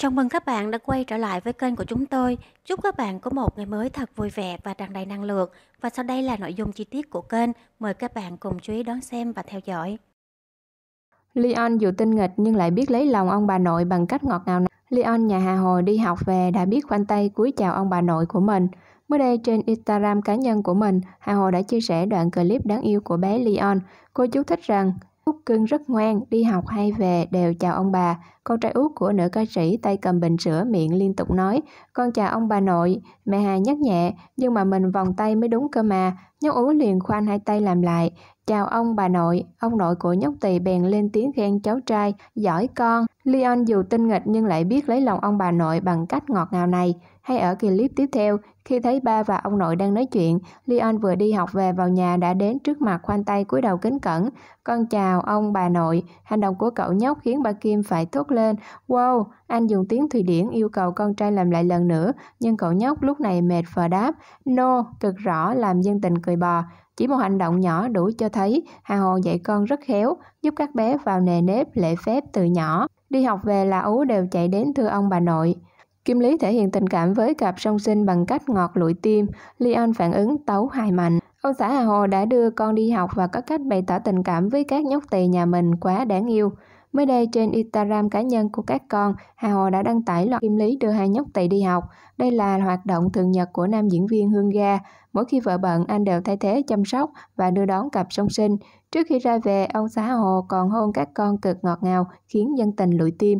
Chào mừng các bạn đã quay trở lại với kênh của chúng tôi. Chúc các bạn có một ngày mới thật vui vẻ và tràn đầy năng lượng. Và sau đây là nội dung chi tiết của kênh. Mời các bạn cùng chú ý đón xem và theo dõi. Leon dù tinh nghịch nhưng lại biết lấy lòng ông bà nội bằng cách ngọt ngào. này Leon nhà Hà Hồi đi học về đã biết khoanh tay cúi chào ông bà nội của mình. Mới đây trên Instagram cá nhân của mình, Hà Hồ đã chia sẻ đoạn clip đáng yêu của bé Leon. Cô chú thích rằng Út cưng rất ngoan, đi học hay về đều chào ông bà. Con trai út của nữ ca sĩ tay cầm bình sữa miệng liên tục nói, con chào ông bà nội. Mẹ Hà nhắc nhẹ, nhưng mà mình vòng tay mới đúng cơ mà. Nhóc ú liền khoanh hai tay làm lại, Chào ông bà nội, ông nội của nhóc tỳ bèn lên tiếng khen cháu trai, giỏi con. Leon dù tinh nghịch nhưng lại biết lấy lòng ông bà nội bằng cách ngọt ngào này. Hay ở clip tiếp theo, khi thấy ba và ông nội đang nói chuyện, Leon vừa đi học về vào nhà đã đến trước mặt khoanh tay cúi đầu kính cẩn. Con chào ông bà nội. Hành động của cậu nhóc khiến bà Kim phải thốt lên. Wow, anh dùng tiếng Thụy Điển yêu cầu con trai làm lại lần nữa, nhưng cậu nhóc lúc này mệt phờ đáp. No, cực rõ làm dân tình cười bò. Chỉ một hành động nhỏ đủ cho thấy Hà Hồ dạy con rất khéo, giúp các bé vào nề nếp lễ phép từ nhỏ. Đi học về là Ú đều chạy đến thưa ông bà nội. Kim Lý thể hiện tình cảm với cặp song sinh bằng cách ngọt lụi tim, Leon phản ứng tấu hài mạnh. Ông xã Hà Hồ đã đưa con đi học và có cách bày tỏ tình cảm với các nhóc tỳ nhà mình quá đáng yêu. Mới đây trên Instagram cá nhân của các con, Hà Hồ đã đăng tải loạt kim lý đưa hai nhóc tày đi học. Đây là hoạt động thường nhật của nam diễn viên Hương Ga. Mỗi khi vợ bận, anh đều thay thế chăm sóc và đưa đón cặp song sinh. Trước khi ra về, ông xã Hồ còn hôn các con cực ngọt ngào, khiến dân tình lụi tim.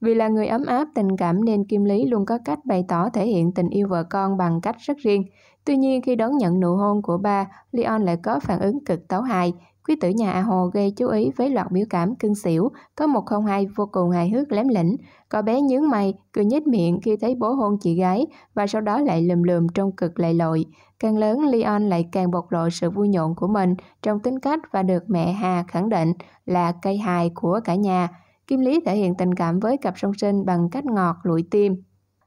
Vì là người ấm áp tình cảm nên Kim Lý luôn có cách bày tỏ thể hiện tình yêu vợ con bằng cách rất riêng. Tuy nhiên khi đón nhận nụ hôn của ba, Leon lại có phản ứng cực táo hại. Quý tử nhà A Hồ gây chú ý với loạt biểu cảm cưng xỉu, có một không hai vô cùng hài hước lém lĩnh. Cậu bé nhướng mày, cười nhếch miệng khi thấy bố hôn chị gái và sau đó lại lùm lùm trong cực lầy lội. Càng lớn, Leon lại càng bộc lộ sự vui nhộn của mình trong tính cách và được mẹ Hà khẳng định là cây hài của cả nhà. Kim Lý thể hiện tình cảm với cặp song sinh bằng cách ngọt lụi tim.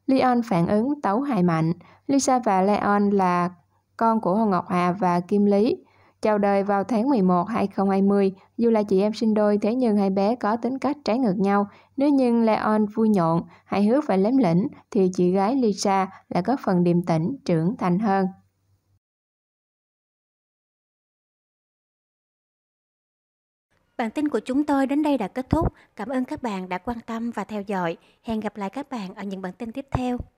Leon phản ứng tấu hài mạnh. Lisa và Leon là con của Hồ Ngọc Hà và Kim Lý. Chào đời vào tháng 11, 2020, dù là chị em sinh đôi thế nhưng hai bé có tính cách trái ngược nhau. Nếu như Leon vui nhộn, hài hước và lém lĩnh, thì chị gái Lisa lại có phần điềm tĩnh, trưởng thành hơn. Bản tin của chúng tôi đến đây đã kết thúc. Cảm ơn các bạn đã quan tâm và theo dõi. Hẹn gặp lại các bạn ở những bản tin tiếp theo.